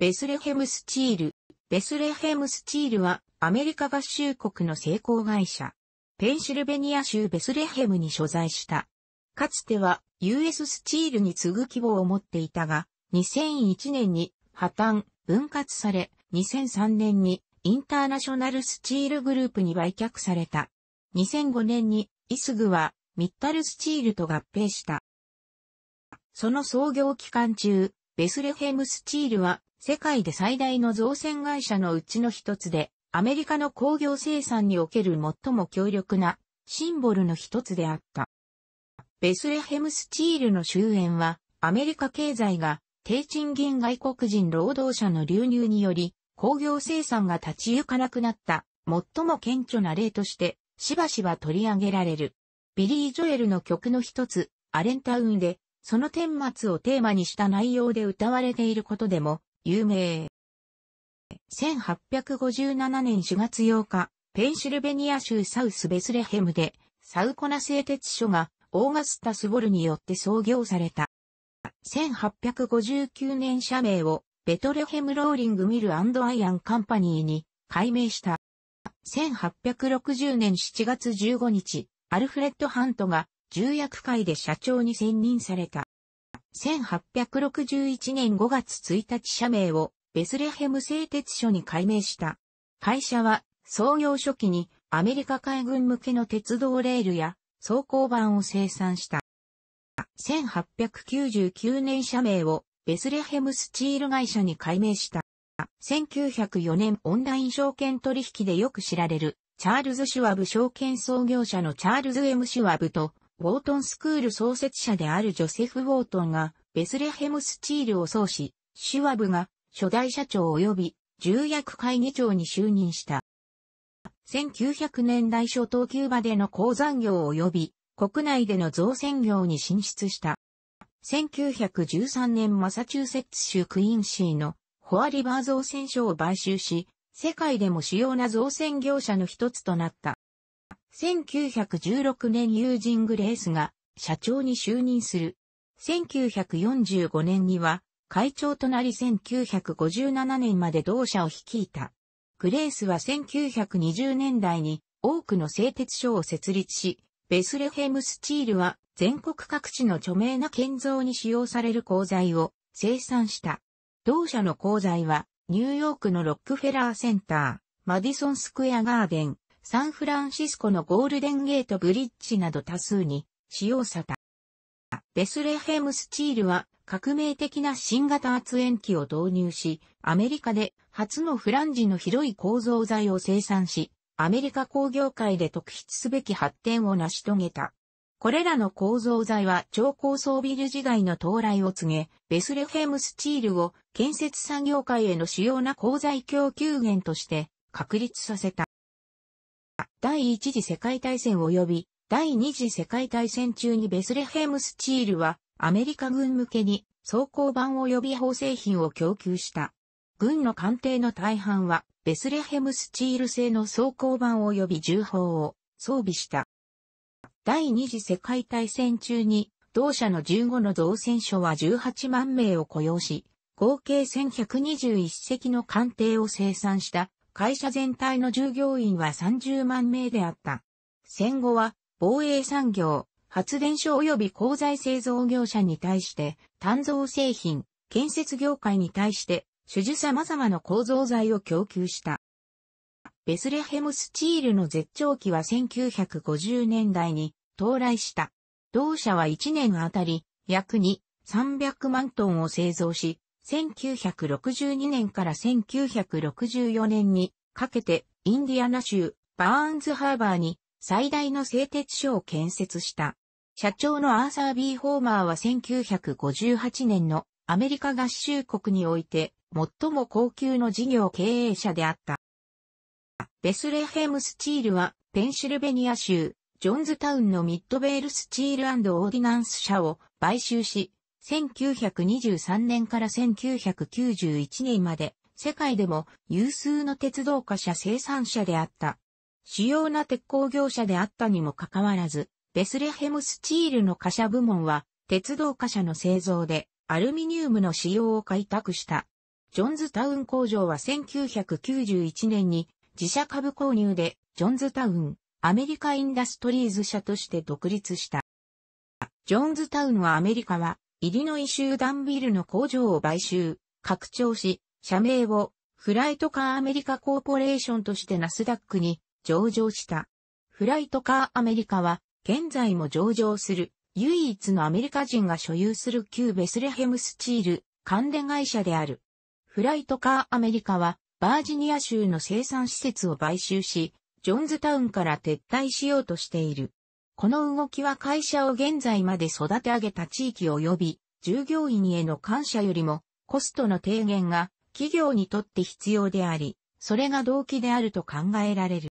ベスレヘムスチール。ベスレヘムスチールはアメリカ合衆国の製鋼会社。ペンシルベニア州ベスレヘムに所在した。かつては US スチールに次ぐ規模を持っていたが、2001年に破綻、分割され、2003年にインターナショナルスチールグループに売却された。2005年にイスグはミッタルスチールと合併した。その創業期間中、ベスレヘムスチールは世界で最大の造船会社のうちの一つで、アメリカの工業生産における最も強力なシンボルの一つであった。ベスレヘムスチールの終焉は、アメリカ経済が低賃金外国人労働者の流入により、工業生産が立ち行かなくなった、最も顕著な例として、しばしば取り上げられる。ビリー・ジョエルの曲の一つ、アレンタウンで、その顛末をテーマにした内容で歌われていることでも有名。1857年4月8日、ペンシルベニア州サウスベスレヘムで、サウコナ製鉄所がオーガスタス・ボルによって創業された。1859年社名をベトレヘムローリングミルアイアンカンパニーに改名した。1860年7月15日、アルフレッド・ハントが重役会で社長に選任された。1861年5月1日社名をベスレヘム製鉄所に改名した。会社は創業初期にアメリカ海軍向けの鉄道レールや走行板を生産した。1899年社名をベスレヘムスチール会社に改名した。1904年オンライン証券取引でよく知られるチャールズ・シュワブ証券創業者のチャールズ・エム・シュワブとウォートンスクール創設者であるジョセフ・ウォートンが、ベスレヘムスチールを創始、シュワブが初代社長及び重役会議長に就任した。1900年代初頭級場での鉱山業及び国内での造船業に進出した。1913年マサチューセッツ州クイーンシーのホアリバー造船所を買収し、世界でも主要な造船業者の一つとなった。1916年ユージン・グレースが社長に就任する。1945年には会長となり1957年まで同社を率いた。グレースは1920年代に多くの製鉄所を設立し、ベスレヘムスチールは全国各地の著名な建造に使用される鋼材を生産した。同社の鋼材はニューヨークのロックフェラーセンター、マディソンスクエアガーデン、サンフランシスコのゴールデンゲートブリッジなど多数に使用された。ベスレヘムスチールは革命的な新型圧延機を導入し、アメリカで初のフランジの広い構造材を生産し、アメリカ工業界で特筆すべき発展を成し遂げた。これらの構造材は超高層ビル時代の到来を告げ、ベスレヘムスチールを建設産業界への主要な鋼材供給源として確立させた。第一次世界大戦及び第二次世界大戦中にベスレヘムスチールはアメリカ軍向けに装甲板及び砲製品を供給した。軍の艦艇の大半はベスレヘムスチール製の装甲板及び銃砲を装備した。第二次世界大戦中に同社の15の造船所は18万名を雇用し、合計1121隻の艦艇を生産した会社全体の従業員は30万名であった。戦後は、防衛産業、発電所及び鋼材製造業者に対して、炭造製品、建設業界に対して、主従。様々な構造材を供給した。ベスレヘムスチールの絶頂期は1950年代に到来した。同社は1年あたり約2、300万トンを製造し、1962年から1964年にかけてインディアナ州バーンズハーバーに最大の製鉄所を建設した。社長のアーサー・ビー・ホーマーは1958年のアメリカ合衆国において最も高級の事業経営者であった。ベスレヘム・スチールはペンシルベニア州ジョンズタウンのミッドベール・スチールオーディナンス社を買収し、1923年から1991年まで、世界でも有数の鉄道貨車生産者であった。主要な鉄鋼業者であったにもかかわらず、ベスレヘムスチールの貨車部門は、鉄道貨車の製造で、アルミニウムの使用を開拓した。ジョンズタウン工場は1991年に自社株購入でジョンズタウンアメリカインダストリーズ社として独立した。ジョンズタウンはアメリカはイリノイ州ダンビルの工場を買収、拡張し、社名をフライトカーアメリカコーポレーションとしてナスダックに上場した。フライトカーアメリカは現在も上場する唯一のアメリカ人が所有する旧ベスレヘムスチール関連会社である。フライトカーアメリカはバージニア州の生産施設を買収し、ジョンズタウンから撤退しようとしている。この動きは会社を現在まで育て上げた地域及び従業員への感謝よりもコストの低減が企業にとって必要であり、それが動機であると考えられる。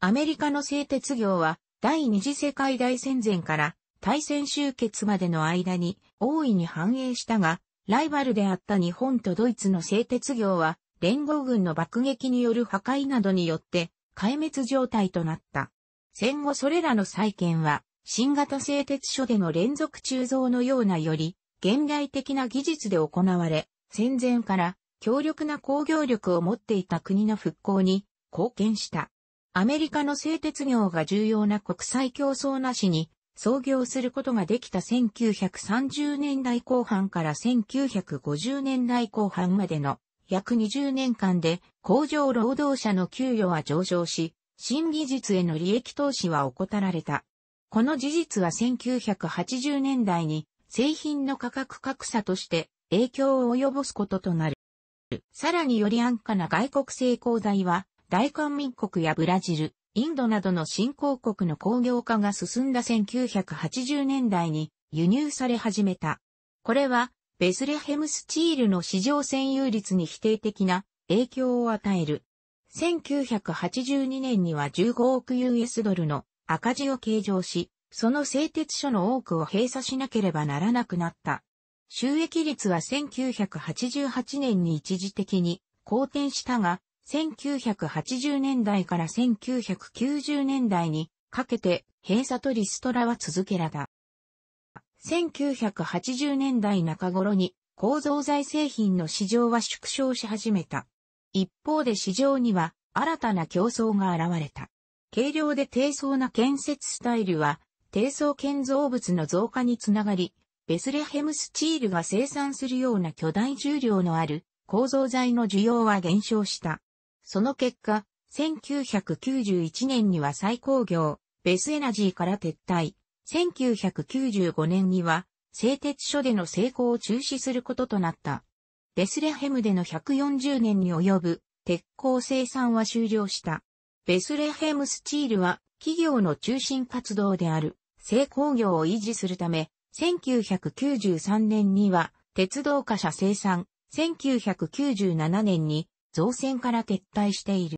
アメリカの製鉄業は第二次世界大戦前から大戦終結までの間に大いに繁栄したが、ライバルであった日本とドイツの製鉄業は連合軍の爆撃による破壊などによって壊滅状態となった。戦後それらの再建は、新型製鉄所での連続鋳造のようなより、現代的な技術で行われ、戦前から強力な工業力を持っていた国の復興に貢献した。アメリカの製鉄業が重要な国際競争なしに創業することができた1930年代後半から1950年代後半までの約20年間で工場労働者の給与は上昇し、新技術への利益投資は怠られた。この事実は1980年代に製品の価格格差として影響を及ぼすこととなる。さらにより安価な外国製鋼材は大韓民国やブラジル、インドなどの新興国の工業化が進んだ1980年代に輸入され始めた。これはベスレヘムスチールの市場占有率に否定的な影響を与える。1982年には15億 US ドルの赤字を計上し、その製鉄所の多くを閉鎖しなければならなくなった。収益率は1988年に一時的に好転したが、1980年代から1990年代にかけて閉鎖とリストラは続けらだ。1980年代中頃に構造材製品の市場は縮小し始めた。一方で市場には新たな競争が現れた。軽量で低層な建設スタイルは、低層建造物の増加につながり、ベスレヘムスチールが生産するような巨大重量のある構造材の需要は減少した。その結果、1991年には再工業、ベスエナジーから撤退、1995年には製鉄所での成功を中止することとなった。ベスレヘムでの140年に及ぶ鉄鋼生産は終了した。ベスレヘムスチールは企業の中心活動である製鋼業を維持するため、1993年には鉄道貨車生産、1997年に造船から撤退している。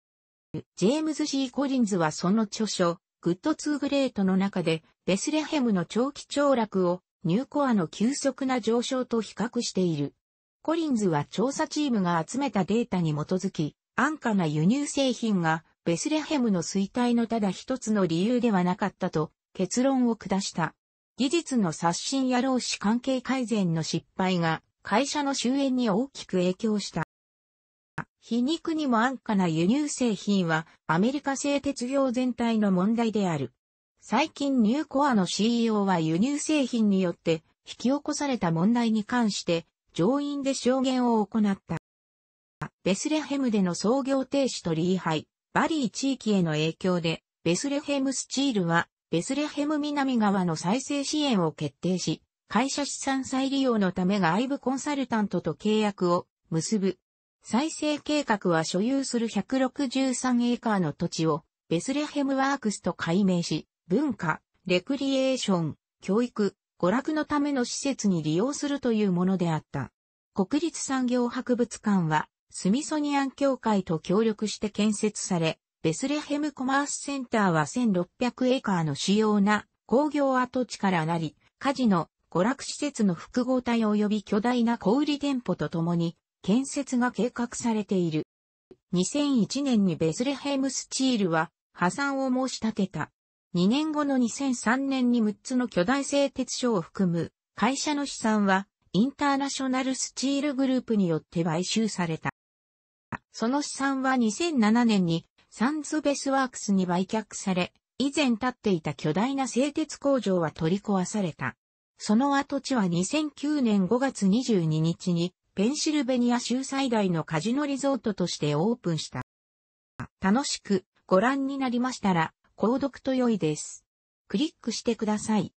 ジェームズ・ C・ コリンズはその著書、グッド・ツー・グレートの中で、ベスレヘムの長期凋落をニューコアの急速な上昇と比較している。コリンズは調査チームが集めたデータに基づき、安価な輸入製品がベスレヘムの衰退のただ一つの理由ではなかったと結論を下した。技術の刷新や労使関係改善の失敗が会社の終焉に大きく影響した。皮肉にも安価な輸入製品はアメリカ製鉄業全体の問題である。最近ニューコアの CEO は輸入製品によって引き起こされた問題に関して上院で証言を行った。ベスレヘムでの創業停止とリーハイ、バリー地域への影響で、ベスレヘムスチールは、ベスレヘム南側の再生支援を決定し、会社資産再利用のため外部コンサルタントと契約を結ぶ。再生計画は所有する163エーカーの土地をベスレヘムワークスと改名し、文化、レクリエーション、教育、娯楽のための施設に利用するというものであった。国立産業博物館は、スミソニアン協会と協力して建設され、ベスレヘムコマースセンターは1600エーカーの主要な工業跡地からなり、カジノ、娯楽施設の複合体及び巨大な小売店舗とともに、建設が計画されている。2001年にベスレヘムスチールは破産を申し立てた。2年後の2003年に6つの巨大製鉄所を含む会社の資産はインターナショナルスチールグループによって買収された。その資産は2007年にサンズベスワークスに売却され、以前建っていた巨大な製鉄工場は取り壊された。その跡地は2009年5月22日にペンシルベニア州最大のカジノリゾートとしてオープンした。楽しくご覧になりましたら、購読と良いです。クリックしてください。